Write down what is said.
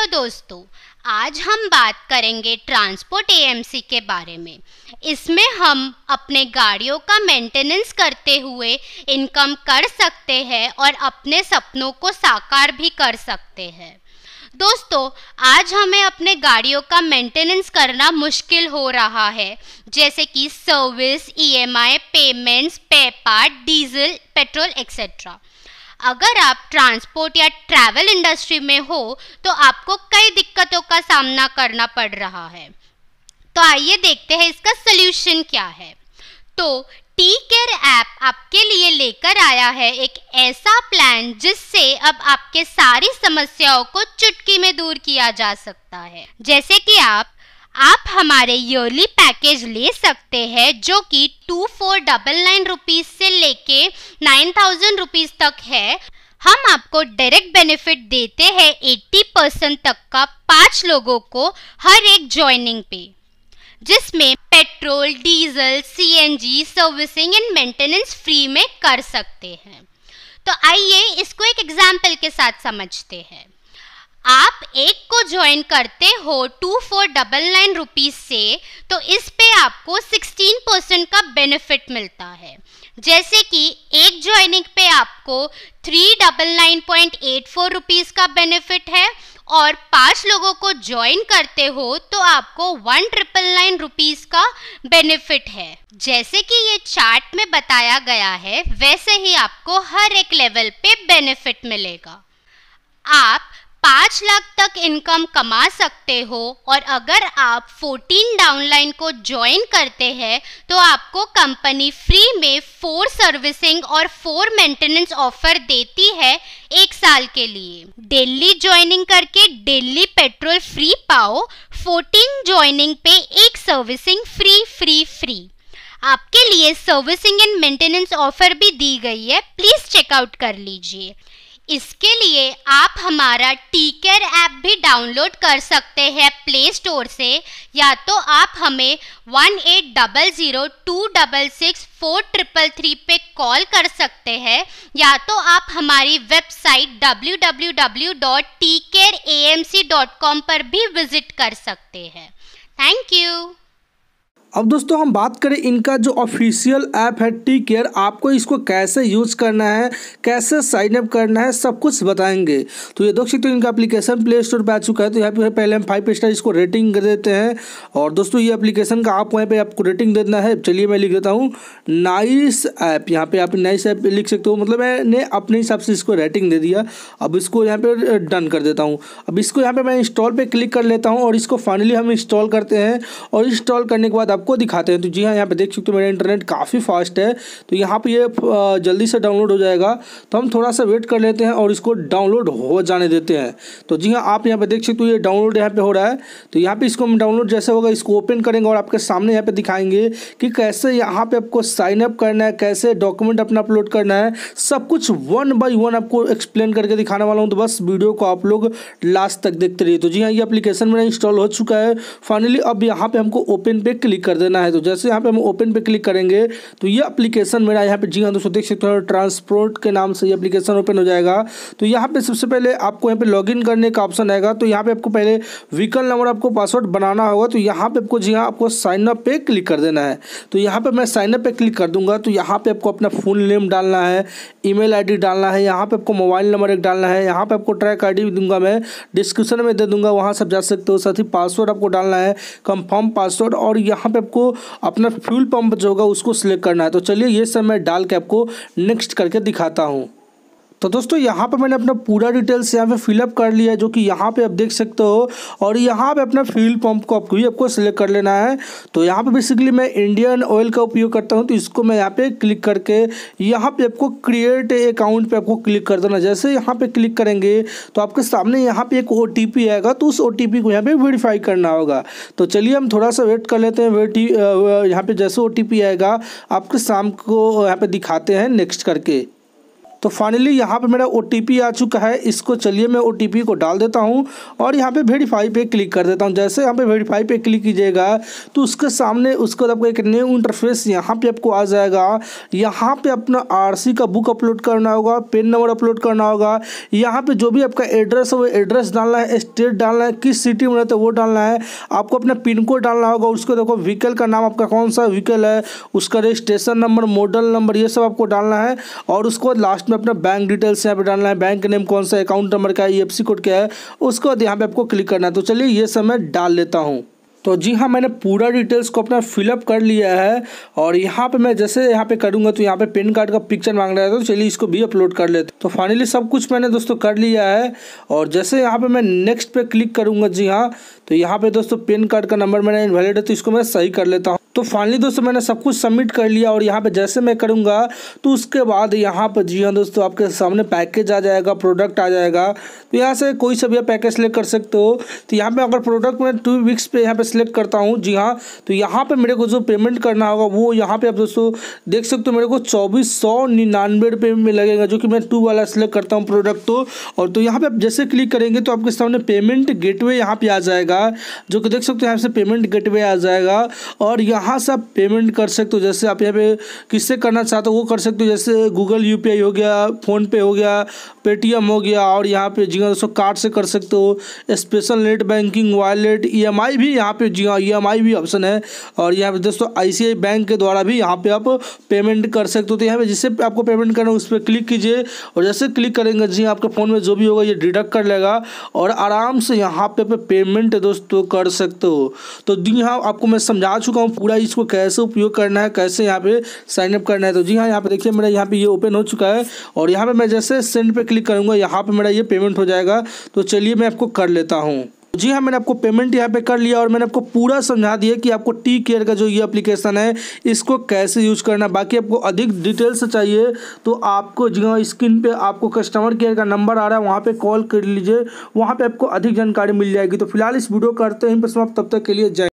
hello दोस्तों आज हम बात करेंगे ट्रांसपोर्ट एएमसी के बारे में इसमें हम अपने गाड़ियों का मेंटेनेंस करते हुए इनकम कर सकते हैं और अपने सपनों को साकार भी कर सकते हैं दोस्तों आज हमें अपने गाड़ियों का मेंटेनेंस करना मुश्किल हो रहा है जैसे कि सर्विस ईएमआई पेमेंट्स पेपार डीजल पेट्रोल एक्सेट्रा अगर आप ट्रांसपोर्ट या ट्रैवल इंडस्ट्री में हो तो आपको कई दिक्कतों का सामना करना पड़ रहा है तो आइए देखते हैं इसका सोल्यूशन क्या है तो टी केयर ऐप आपके लिए लेकर आया है एक ऐसा प्लान जिससे अब आपके सारी समस्याओं को चुटकी में दूर किया जा सकता है जैसे कि आप आप हमारे ईयरली पैकेज ले सकते हैं जो कि two four double nine rupees से लेके नाइन थाउजेंड रुपीज़ तक है हम आपको डायरेक्ट बेनिफिट देते हैं एट्टी परसेंट तक का पाँच लोगों को हर एक ज्वाइनिंग पे जिसमें petrol diesel CNG servicing and maintenance free में कर सकते हैं तो आइए इसको एक एग्जाम्पल के साथ समझते हैं आप एक को ज्वाइन करते हो two four double nine rupees से तो इस पे आपको सिक्सटीन परसेंट का बेनिफिट मिलता है जैसे कि एक ज्वाइनिंग पे आपको three double nine point eight four rupees का बेनिफिट है और पांच लोगों को ज्वाइन करते हो तो आपको वन ट्रिपल नाइन रुपीज़ का बेनिफिट है जैसे कि ये चार्ट में बताया गया है वैसे ही आपको हर एक लेवल पे बेनिफिट मिलेगा आप पाँच लाख तक इनकम कमा सकते हो और अगर आप 14 डाउनलाइन को ज्वाइन करते हैं तो आपको कंपनी फ्री में फोर सर्विसिंग और फोर मेंटेनेंस ऑफर देती है एक साल के लिए डेली ज्वाइनिंग करके डेली पेट्रोल फ्री पाओ 14 ज्वाइनिंग पे एक सर्विसिंग फ्री फ्री फ्री आपके लिए सर्विसिंग एंड मेंटेनेंस ऑफर भी दी गई है प्लीज़ चेकआउट कर लीजिए इसके लिए आप हमारा टी केयर ऐप भी डाउनलोड कर सकते हैं प्ले स्टोर से या तो आप हमें one eight double zero two double six four triple three पे कॉल कर सकते हैं या तो आप हमारी website W W W dot T care A M C dot com पर भी विज़िट कर सकते हैं थैंक यू अब दोस्तों हम बात करें इनका जो ऑफिशियल ऐप है टी केयर आपको इसको कैसे यूज करना है कैसे साइन अप करना है सब कुछ बताएंगे तो ये देख सकते हो इनका एप्लीकेशन प्ले स्टोर पर आ चुका है तो यहाँ पे पहले हम फाइव स्टार इसको रेटिंग कर देते हैं और दोस्तों ये एप्लीकेशन का आप वहाँ पे आपको रेटिंग देना है चलिए मैं लिख देता हूँ नाइस ऐप यहाँ पे आप नाइस ऐप लिख सकते हो मतलब मैंने अपने हिसाब से इसको रेटिंग दे दिया अब इसको यहाँ पे डन कर देता हूँ अब इसको यहाँ पे मैं इंस्टॉल पर क्लिक कर लेता हूँ और इसको फाइनली हम इंस्टॉल करते हैं और इंस्टॉल करने के बाद सबको दिखाते हैं तो जी हाँ यहाँ पे देख सकते हो मेरा इंटरनेट काफ़ी फास्ट है तो यहाँ पे ये जल्दी से डाउनलोड हो जाएगा तो हम थोड़ा सा वेट कर लेते हैं और इसको डाउनलोड हो जाने देते हैं तो जी हाँ आप यहाँ पे देख सकते हो ये डाउनलोड यहाँ पे हो रहा है तो यहाँ पे इसको डाउनलोड जैसे होगा इसको ओपन करेंगे और आपके सामने यहाँ पे दिखाएंगे कि कैसे यहाँ पे आपको साइन अप करना है कैसे डॉक्यूमेंट अपना अपलोड करना है सब कुछ वन बाई वन आपको एक्सप्लेन करके दिखाने वाला हूँ तो बस वीडियो को आप लोग लास्ट तक देखते रहिए तो जी हाँ ये अप्लीकेशन मेरा इंस्टॉल हो चुका है फाइनली अब यहाँ पर हमको ओपन पे क्लिक कर देना है तो जैसे यहाँ पे हम ओपन पे क्लिक करेंगे तो ये एप्लीकेशन मेरा यहाँ पे जी हाँ दोस्तों देख सकते हो ट्रांसपोर्ट के नाम से ये एप्लीकेशन ओपन हो जाएगा तो यहाँ पे सबसे पहले आपको यहाँ पे लॉगिन करने का ऑप्शन आएगा तो यहाँ पे आपको पहले व्हीकल नंबर आपको पासवर्ड बनाना होगा तो यहाँ पे आपको जी हाँ आपको साइन अप पे क्लिक कर देना है तो यहाँ पे मैं साइन अप पे क्लिक कर दूंगा तो यहाँ पे आपको अपना फुल नेम डालना है ईमेल आईडी डालना है यहाँ पे आपको मोबाइल नंबर एक डालना है यहाँ पे आपको ट्रैक आईडी भी दूंगा मैं डिस्क्रिप्शन में दे दूंगा वहाँ सब जा सकते हो साथ ही पासवर्ड आपको डालना है कंफर्म पासवर्ड और यहाँ पे आपको अपना फ्यूल पंप जो होगा उसको सिलेक्ट करना है तो चलिए ये सब मैं डाल के आपको नेक्स्ट करके दिखाता हूँ तो दोस्तों यहाँ पर मैंने अपना पूरा डिटेल्स यहाँ पे फिलअप कर लिया है जो कि यहाँ पे आप देख सकते हो और यहाँ पे अपना फ्यूल पंप को आपको भी आपको सिलेक्ट कर लेना है तो यहाँ पे बेसिकली मैं इंडियन ऑयल का उपयोग करता हूँ तो इसको मैं यहाँ पे क्लिक करके यहाँ पे आपको क्रिएट अकाउंट पे आपको क्लिक कर देना जैसे यहाँ पर क्लिक करेंगे तो आपके सामने यहाँ पर एक ओ आएगा तो उस ओ को यहाँ पर वेरीफाई करना होगा तो चलिए हम थोड़ा सा वेट कर लेते हैं वेट यहाँ पर जैसे ओ आएगा आपके शाम को यहाँ पर दिखाते हैं नेक्स्ट करके तो फाइनली यहाँ पर मेरा ओ आ चुका है इसको चलिए मैं ओ को डाल देता हूँ और यहाँ पे वेरीफाई पे क्लिक कर देता हूँ जैसे यहाँ पे वेरीफाई पे क्लिक कीजिएगा तो उसके सामने उसके बाद आपको एक न्यू इंटरफेस यहाँ पे आपको आ जाएगा यहाँ पे अपना आरसी का बुक अपलोड करना होगा पेन नंबर अपलोड करना होगा यहाँ पे जो भी आपका एड्रेस है वो एड्रेस डालना है स्टेट डालना है किस सिटी में रहते वो डालना है आपको अपना पिन कोड डालना होगा उसको देखो व्हीकल का नाम आपका कौन सा व्हीकल है उसका रजिस्ट्रेशन नंबर मॉडल नंबर ये सब आपको डालना है और उसको लास्ट में अपना बैंक डिटेल्स यहाँ पे डालना है बैंक नेम कौन सा अकाउंट नंबर क्या है ई एफ कोड क्या है उसके बाद यहाँ पे आपको क्लिक करना है तो चलिए ये सब मैं डाल लेता हूँ तो जी हाँ मैंने पूरा डिटेल्स को अपना फिलअप कर लिया है और यहाँ पे मैं जैसे यहाँ पे करूँगा तो यहाँ पे पेन कार्ड का पिक्चर मांग रहा है तो चलिए इसको भी अपलोड कर लेते तो फाइनली सब कुछ मैंने दोस्तों कर लिया है और जैसे यहाँ पे मैं नेक्स्ट पे क्लिक करूँगा जी हाँ तो यहाँ पे दोस्तों पेन कार्ड का नंबर मैंने इन्वैलिड है तो इसको मैं सही कर लेता हूँ तो फाइनली दोस्तों मैंने सब कुछ सबमिट कर लिया और यहाँ पे जैसे मैं करूँगा तो उसके बाद यहाँ पर जी हाँ दोस्तों आपके सामने पैकेज आ जाएगा प्रोडक्ट आ जाएगा तो यहाँ से कोई सा भी आप पैकेज सेलेक्ट कर सकते हो तो यहाँ पे अगर प्रोडक्ट मैं टू वीक्स पे यहाँ पे सिलेक्ट करता हूँ जी हाँ तो यहाँ पर मेरे को जो पेमेंट करना होगा वो यहाँ पर आप दोस्तों देख सकते हो मेरे को चौबीस सौ निन्यानवे रुपये में लगेगा जो कि मैं टू वाला सिलेक्ट करता हूँ प्रोडक्ट तो और तो यहाँ पर आप जैसे क्लिक करेंगे तो आपके सामने पेमेंट वे यहाँ पे आ जाएगा जो कि देख सकते हो यहाँ से पेमेंट गेट आ जाएगा और यहाँ कहाँ से आप पेमेंट कर सकते हो जैसे आप यहाँ पे किससे करना चाहते हो वो कर सकते हो जैसे गूगल यू हो गया फ़ोनपे हो गया पेटीएम हो गया और यहाँ पे जी हाँ दोस्तों कार्ड से कर सकते हो स्पेशल नेट बैंकिंग वॉलेट ई भी यहाँ पे जी हाँ ई e भी ऑप्शन है और यहाँ पे दोस्तों आई बैंक के द्वारा भी यहाँ पे आप पेमेंट कर सकते हो तो यहाँ पे जिससे आपको पेमेंट करना उस पर क्लिक कीजिए और जैसे क्लिक करेंगे जी हाँ, आपके फ़ोन में जो भी होगा ये डिडक्ट कर लेगा और आराम से यहाँ पे पेमेंट दोस्तों कर सकते हो तो जी हाँ आपको मैं समझा चुका हूँ पूरा पूरा इसको कैसे उपयोग करना है कैसे यहाँ पे साइनअप करना है तो जी हाँ यहाँ पे देखिए मेरा यहाँ पे ये ओपन हो चुका है और यहाँ पे मैं जैसे सेंड पे क्लिक करूँगा यहाँ पे मेरा ये पेमेंट हो जाएगा तो चलिए मैं आपको कर लेता हूँ जी हाँ मैंने आपको पेमेंट यहाँ पे कर लिया और मैंने आपको पूरा समझा दिया कि आपको टी केयर का जो ये एप्लीकेशन है इसको कैसे यूज करना बाकी आपको अधिक डिटेल्स चाहिए तो आपको जी हाँ स्क्रीन पे आपको कस्टमर केयर का नंबर आ रहा है वहाँ पे कॉल कर लीजिए वहाँ पे आपको अधिक जानकारी मिल जाएगी तो फिलहाल इस वीडियो करते हैं समाप्त तब तक के लिए जय